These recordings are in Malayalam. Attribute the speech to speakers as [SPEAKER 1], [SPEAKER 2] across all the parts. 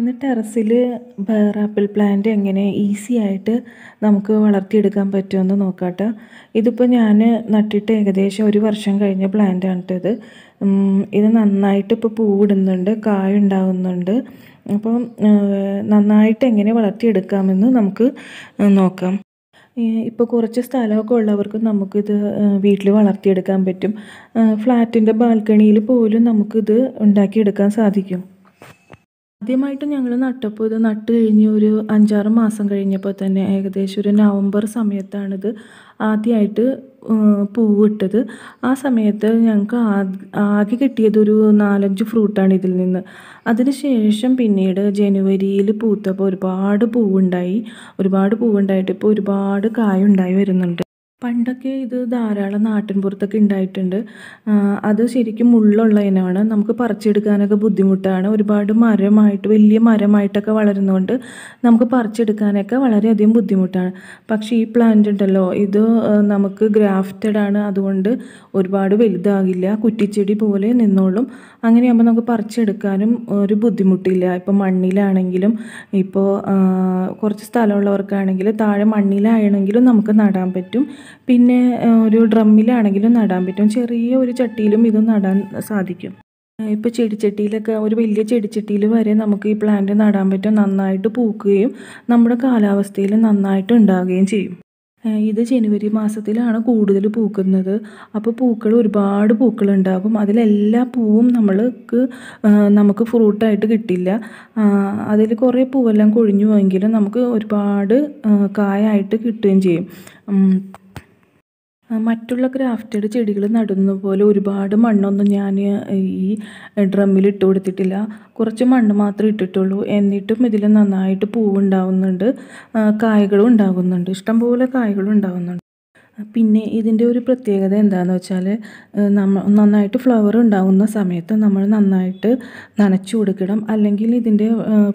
[SPEAKER 1] ഇന്ന് ടെറസിൽ ആപ്പിൾ പ്ലാന്റ് എങ്ങനെ ഈസി ആയിട്ട് നമുക്ക് വളർത്തിയെടുക്കാൻ പറ്റുമെന്ന് നോക്കാട്ട ഇതിപ്പോൾ ഞാൻ നട്ടിട്ട് ഏകദേശം ഒരു വർഷം കഴിഞ്ഞ പ്ലാന്റാണ് ഇത് ഇത് നന്നായിട്ട് ഇപ്പോൾ പൂവിടുന്നുണ്ട് കായുണ്ടാവുന്നുണ്ട് ഉണ്ടാവുന്നുണ്ട് അപ്പം നന്നായിട്ട് എങ്ങനെ വളർത്തിയെടുക്കാമെന്ന് നമുക്ക് നോക്കാം ഇപ്പോൾ കുറച്ച് സ്ഥലമൊക്കെ ഉള്ളവർക്ക് നമുക്കിത് വീട്ടിൽ വളർത്തിയെടുക്കാൻ പറ്റും ഫ്ലാറ്റിൻ്റെ ബാൽക്കണിയിൽ പോലും നമുക്കിത് ഉണ്ടാക്കിയെടുക്കാൻ സാധിക്കും ആദ്യമായിട്ട് ഞങ്ങൾ നട്ടപ്പോൾ ഇത് നട്ട് കഴിഞ്ഞ് ഒരു അഞ്ചാറ് മാസം കഴിഞ്ഞപ്പോൾ തന്നെ ഏകദേശം ഒരു നവംബർ സമയത്താണിത് ആദ്യമായിട്ട് പൂവിട്ടത് ആ സമയത്ത് ഞങ്ങൾക്ക് ആകെ കിട്ടിയത് ഒരു നാലഞ്ച് ഫ്രൂട്ടാണ് ഇതിൽ നിന്ന് അതിനുശേഷം പിന്നീട് ജനുവരിയിൽ പൂത്തപ്പോൾ ഒരുപാട് പൂവുണ്ടായി ഒരുപാട് പൂവുണ്ടായിട്ട് ഇപ്പോൾ ഒരുപാട് കായുണ്ടായി വരുന്നുണ്ട് പണ്ടൊക്കെ ഇത് ധാരാളം നാട്ടിൻപുറത്തൊക്കെ ഉണ്ടായിട്ടുണ്ട് അത് ശരിക്കും മുള്ളുള്ള ഇനമാണ് നമുക്ക് പറിച്ചെടുക്കാനൊക്കെ ബുദ്ധിമുട്ടാണ് ഒരുപാട് മരമായിട്ട് വലിയ മരമായിട്ടൊക്കെ വളരുന്നതുകൊണ്ട് നമുക്ക് പറിച്ചെടുക്കാനൊക്കെ വളരെയധികം ബുദ്ധിമുട്ടാണ് പക്ഷേ ഈ പ്ലാന്റ് ഉണ്ടല്ലോ ഇത് നമുക്ക് ഗ്രാഫ്റ്റഡ് ആണ് അതുകൊണ്ട് ഒരുപാട് വലുതാകില്ല കുറ്റിച്ചെടി പോലെ നിന്നോളും അങ്ങനെയാകുമ്പോൾ നമുക്ക് പറിച്ചെടുക്കാനും ഒരു ബുദ്ധിമുട്ടില്ല ഇപ്പോൾ മണ്ണിലാണെങ്കിലും ഇപ്പോൾ കുറച്ച് സ്ഥലമുള്ളവർക്കാണെങ്കിൽ താഴെ മണ്ണിലാണെങ്കിലും നമുക്ക് നടാൻ പറ്റും പിന്നെ ഒരു ഡ്രമ്മിലാണെങ്കിലും നടാൻ പറ്റും ചെറിയ ഒരു ചട്ടിയിലും ഇത് നടാൻ സാധിക്കും ഇപ്പോൾ ചെടിച്ചട്ടിയിലൊക്കെ ഒരു വലിയ ചെടിച്ചട്ടിയിൽ വരെ നമുക്ക് ഈ പ്ലാന്റ് നടാൻ പറ്റും നന്നായിട്ട് പൂക്കുകയും നമ്മുടെ കാലാവസ്ഥയിൽ നന്നായിട്ട് ഉണ്ടാവുകയും ചെയ്യും ഇത് ജനുവരി മാസത്തിലാണ് കൂടുതൽ പൂക്കുന്നത് അപ്പോൾ പൂക്കൾ ഒരുപാട് ഉണ്ടാകും അതിലെല്ലാ പൂവും നമ്മൾക്ക് നമുക്ക് ഫ്രൂട്ടായിട്ട് കിട്ടില്ല അതിൽ കുറേ പൂവെല്ലാം കൊഴിഞ്ഞു പോയെങ്കിലും നമുക്ക് ഒരുപാട് കായായിട്ട് കിട്ടുകയും ചെയ്യും മറ്റുള്ള ഗ്രാഫ്റ്റഡ് ചെടികൾ നടുന്ന പോലെ ഒരുപാട് മണ്ണൊന്നും ഞാൻ ഈ ഡ്രമ്മിൽ ഇട്ട് കൊടുത്തിട്ടില്ല കുറച്ച് മണ്ണ് മാത്രമേ ഇട്ടിട്ടുള്ളൂ എന്നിട്ടും ഇതിൽ നന്നായിട്ട് പൂവുണ്ടാവുന്നുണ്ട് കായകളും ഉണ്ടാകുന്നുണ്ട് ഇഷ്ടംപോലെ കായകളും ഉണ്ടാകുന്നുണ്ട് പിന്നെ ഇതിൻ്റെ ഒരു പ്രത്യേകത എന്താണെന്ന് വെച്ചാൽ നമ്മൾ നന്നായിട്ട് ഫ്ലവർ ഉണ്ടാകുന്ന സമയത്ത് നമ്മൾ നന്നായിട്ട് നനച്ചു കൊടുക്കണം അല്ലെങ്കിൽ ഇതിൻ്റെ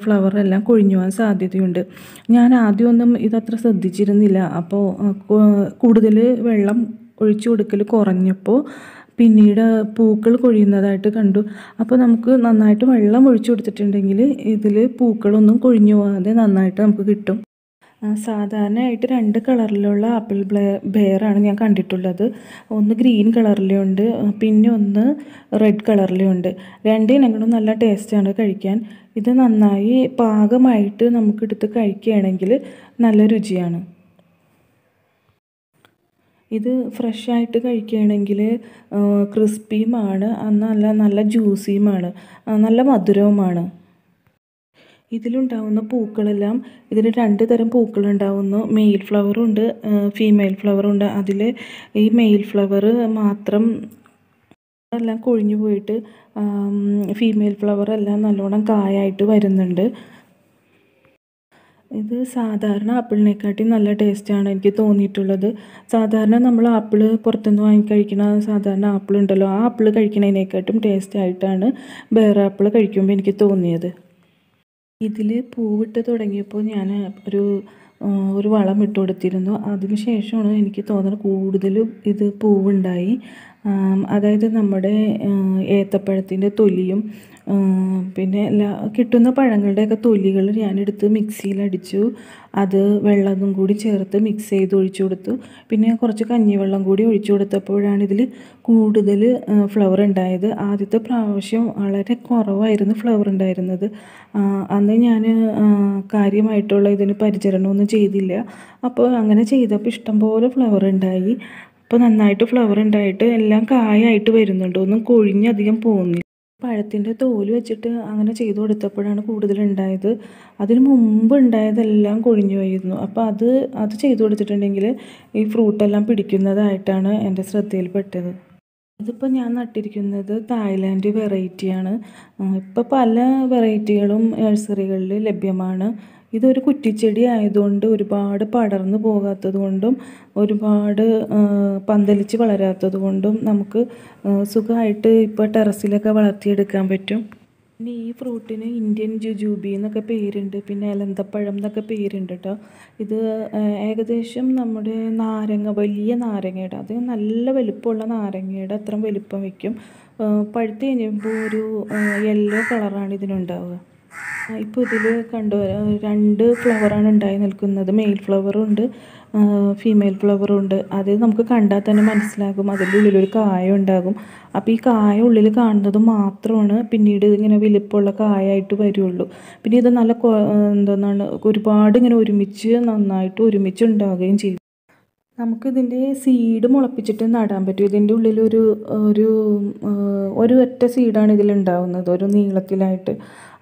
[SPEAKER 1] ഫ്ലവറെല്ലാം കൊഴിഞ്ഞു പോകാൻ സാധ്യതയുണ്ട് ഞാൻ ആദ്യമൊന്നും ഇതത്ര ശ്രദ്ധിച്ചിരുന്നില്ല അപ്പോൾ കൂടുതൽ വെള്ളം ഒഴിച്ചു കൊടുക്കൽ കുറഞ്ഞപ്പോൾ പിന്നീട് പൂക്കൾ കൊഴിയുന്നതായിട്ട് കണ്ടു അപ്പോൾ നമുക്ക് നന്നായിട്ട് വെള്ളം ഒഴിച്ചു കൊടുത്തിട്ടുണ്ടെങ്കിൽ ഇതിൽ പൂക്കളൊന്നും കൊഴിഞ്ഞു പോകാതെ നന്നായിട്ട് നമുക്ക് കിട്ടും സാധാരണയായിട്ട് രണ്ട് കളറിലുള്ള ആപ്പിൾ ബെയറാണ് ഞാൻ കണ്ടിട്ടുള്ളത് ഒന്ന് ഗ്രീൻ കളറിലുണ്ട് പിന്നെ ഒന്ന് റെഡ് കളറിലുണ്ട് രണ്ട് ഇനങ്ങളും നല്ല ടേസ്റ്റാണ് കഴിക്കാൻ ഇത് നന്നായി പാകമായിട്ട് നമുക്കെടുത്ത് കഴിക്കുകയാണെങ്കിൽ നല്ല രുചിയാണ് ഇത് ഫ്രഷായിട്ട് കഴിക്കുകയാണെങ്കിൽ ക്രിസ്പിയുമാണ് നല്ല നല്ല ജ്യൂസിയുമാണ് നല്ല മധുരവുമാണ് ഇതിലുണ്ടാവുന്ന പൂക്കളെല്ലാം ഇതിന് രണ്ട് തരം പൂക്കളുണ്ടാവുന്നു മെയിൽ ഫ്ലവറുണ്ട് ഫീമെയിൽ ഫ്ലവറുണ്ട് അതിൽ ഈ മെയിൽ ഫ്ലവർ മാത്രം എല്ലാം കൊഴിഞ്ഞു പോയിട്ട് ഫീമെയിൽ ഫ്ലവർ എല്ലാം നല്ലോണം കായായിട്ട് വരുന്നുണ്ട് ഇത് സാധാരണ ആപ്പിളിനെക്കാട്ടി നല്ല ടേസ്റ്റാണ് എനിക്ക് തോന്നിയിട്ടുള്ളത് സാധാരണ നമ്മൾ ആപ്പിൾ പുറത്തുനിന്ന് വാങ്ങിക്കഴിക്കണ സാധാരണ ആപ്പിൾ ഉണ്ടല്ലോ ആ ആപ്പിൾ കഴിക്കണതിനെക്കാട്ടും ടേസ്റ്റായിട്ടാണ് വേറെ ആപ്പിൾ കഴിക്കുമ്പോൾ എനിക്ക് തോന്നിയത് ഇതിൽ പൂവിട്ട് തുടങ്ങിയപ്പോൾ ഞാൻ ഒരു ഒരു വളം ഇട്ട് കൊടുത്തിരുന്നു അതിന് ശേഷമാണ് എനിക്ക് തോന്നുന്നത് കൂടുതലും ഇത് പൂവുണ്ടായി അതായത് നമ്മുടെ ഏത്തപ്പഴത്തിൻ്റെ തൊലിയും പിന്നെ എല്ലാ കിട്ടുന്ന പഴങ്ങളുടെയൊക്കെ തൊലികൾ ഞാനെടുത്ത് മിക്സിയിലടിച്ചു അത് വെള്ളവും കൂടി ചേർത്ത് മിക്സ് ചെയ്ത് ഒഴിച്ചു കൊടുത്തു പിന്നെ കുറച്ച് കഞ്ഞിവെള്ളം കൂടി ഒഴിച്ചു കൊടുത്തപ്പോഴാണ് ഇതിൽ കൂടുതൽ ഫ്ലവർ ഉണ്ടായത് ആദ്യത്തെ പ്രാവശ്യം വളരെ കുറവായിരുന്നു ഫ്ലവർ ഉണ്ടായിരുന്നത് അന്ന് ഞാൻ കാര്യമായിട്ടുള്ള ഇതിന് പരിചരണമൊന്നും ചെയ്തില്ല അപ്പോൾ അങ്ങനെ ചെയ്തപ്പോൾ ഇഷ്ടംപോലെ ഫ്ലവർ ഉണ്ടായി അപ്പോൾ നന്നായിട്ട് ഫ്ലവർ ഉണ്ടായിട്ട് എല്ലാം കായായിട്ട് വരുന്നുണ്ട് ഒന്നും കൊഴിഞ്ഞധികം പോകുന്നില്ല പഴത്തിൻ്റെ തോല് വെച്ചിട്ട് അങ്ങനെ ചെയ്തു കൊടുത്തപ്പോഴാണ് കൂടുതലുണ്ടായത് അതിന് മുമ്പ് ഉണ്ടായതെല്ലാം കൊഴിഞ്ഞു പോയിരുന്നു അപ്പോൾ അത് അത് ചെയ്തു കൊടുത്തിട്ടുണ്ടെങ്കിൽ ഈ ഫ്രൂട്ടെല്ലാം പിടിക്കുന്നതായിട്ടാണ് എൻ്റെ ശ്രദ്ധയിൽ പെട്ടത് ഇതിപ്പോൾ ഞാൻ നട്ടിരിക്കുന്നത് തായ്ലാൻഡ് വെറൈറ്റിയാണ് ഇപ്പോൾ പല വെറൈറ്റികളും നഴ്സറികളിൽ ലഭ്യമാണ് ഇതൊരു കുറ്റിച്ചെടി ആയതുകൊണ്ട് ഒരുപാട് പടർന്നു പോകാത്തത് കൊണ്ടും ഒരുപാട് പന്തലിച്ച് വളരാത്തത് കൊണ്ടും നമുക്ക് സുഖമായിട്ട് ഇപ്പോൾ ടെറസിലൊക്കെ വളർത്തിയെടുക്കാൻ പറ്റും പിന്നെ ഈ ഫ്രൂട്ടിന് ഇന്ത്യൻ ജുജൂബി എന്നൊക്കെ പേരുണ്ട് പിന്നെ അലന്തപ്പഴം എന്നൊക്കെ പേരുണ്ട് കേട്ടോ ഇത് ഏകദേശം നമ്മുടെ നാരങ്ങ വലിയ നാരങ്ങയുടെ അത് നല്ല വലുപ്പമുള്ള നാരങ്ങയുടെ അത്രയും വലുപ്പം വയ്ക്കും പഴുത്ത് കഴിയുമ്പോൾ ഒരു യെല്ലോ കളറാണ് ഇതിനുണ്ടാവുക ഇപ്പോൾ ഇതിൽ കണ്ടു രണ്ട് ഫ്ലവറാണ് ഉണ്ടായി നിൽക്കുന്നത് മെയിൽ ഫ്ലവറും ഉണ്ട് ഫീമെയിൽ ഫ്ലവറും ഉണ്ട് അത് നമുക്ക് കണ്ടാൽ തന്നെ മനസ്സിലാകും അതിൻ്റെ ഉള്ളിലൊരു കായ ഉണ്ടാകും അപ്പോൾ ഈ കായ ഉള്ളിൽ കാണുന്നത് മാത്രമാണ് പിന്നീട് ഇതിങ്ങനെ വലിപ്പമുള്ള കായായിട്ട് വരുള്ളൂ പിന്നെ ഇത് നല്ല എന്താണ് ഒരുപാട് ഇങ്ങനെ ഒരുമിച്ച് നന്നായിട്ട് ഒരുമിച്ച് ഉണ്ടാവുകയും ചെയ്യും നമുക്കിതിൻ്റെ സീഡ് മുളപ്പിച്ചിട്ട് നടാൻ പറ്റും ഇതിൻ്റെ ഉള്ളിലൊരു ഒരു ഒരു ഒറ്റ സീഡാണ് ഇതിലുണ്ടാവുന്നത് ഒരു നീളത്തിലായിട്ട്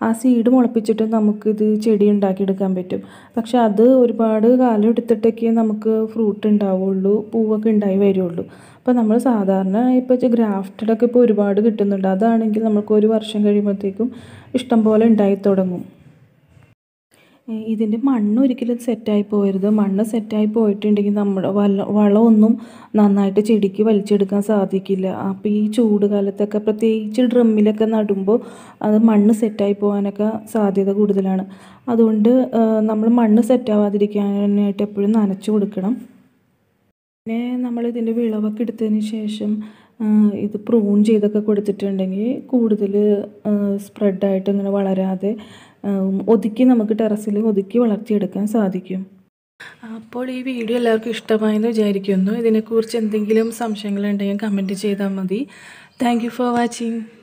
[SPEAKER 1] ആ സീഡ് മുളപ്പിച്ചിട്ട് നമുക്കിത് ചെടി ഉണ്ടാക്കിയെടുക്കാൻ പറ്റും പക്ഷെ അത് ഒരുപാട് കാലം എടുത്തിട്ടൊക്കെ നമുക്ക് ഫ്രൂട്ട് ഉണ്ടാവുള്ളൂ പൂവൊക്കെ ഉണ്ടായി വരുള്ളൂ അപ്പോൾ നമ്മൾ സാധാരണ ഇപ്പോൾ ഗ്രാഫ്റ്റഡൊക്കെ ഇപ്പോൾ ഒരുപാട് കിട്ടുന്നുണ്ട് അതാണെങ്കിൽ നമുക്ക് ഒരു വർഷം കഴിയുമ്പോഴത്തേക്കും ഇഷ്ടംപോലെ ഉണ്ടായി തുടങ്ങും ഇതിൻ്റെ മണ്ണ് ഒരിക്കലും സെറ്റായി പോയരുത് മണ്ണ് സെറ്റായി പോയിട്ടുണ്ടെങ്കിൽ നമ്മൾ വല വളമൊന്നും നന്നായിട്ട് ചെടിക്ക് വലിച്ചെടുക്കാൻ സാധിക്കില്ല അപ്പോൾ ഈ ചൂട് കാലത്തൊക്കെ പ്രത്യേകിച്ച് ഡ്രമ്മിലൊക്കെ നടുമ്പോൾ അത് മണ്ണ് സെറ്റായി പോകാനൊക്കെ സാധ്യത കൂടുതലാണ് അതുകൊണ്ട് നമ്മൾ മണ്ണ് സെറ്റാവാതിരിക്കാനായിട്ട് എപ്പോഴും നനച്ചു കൊടുക്കണം പിന്നെ നമ്മൾ ഇതിൻ്റെ വിളവൊക്കെ എടുത്തതിന് ശേഷം ഇത് പ്രൂൺ ചെയ്തൊക്കെ കൊടുത്തിട്ടുണ്ടെങ്കിൽ കൂടുതൽ സ്പ്രെഡായിട്ട് ഇങ്ങനെ വളരാതെ ഒതുക്കി നമുക്ക് ടെറസിൽ ഒതുക്കി വളർത്തിയെടുക്കാൻ സാധിക്കും അപ്പോൾ ഈ വീഡിയോ എല്ലാവർക്കും ഇഷ്ടമായെന്ന് വിചാരിക്കുന്നു ഇതിനെക്കുറിച്ച് എന്തെങ്കിലും സംശയങ്ങളുണ്ടെങ്കിൽ കമൻറ്റ് ചെയ്താൽ മതി താങ്ക് ഫോർ വാച്ചിങ്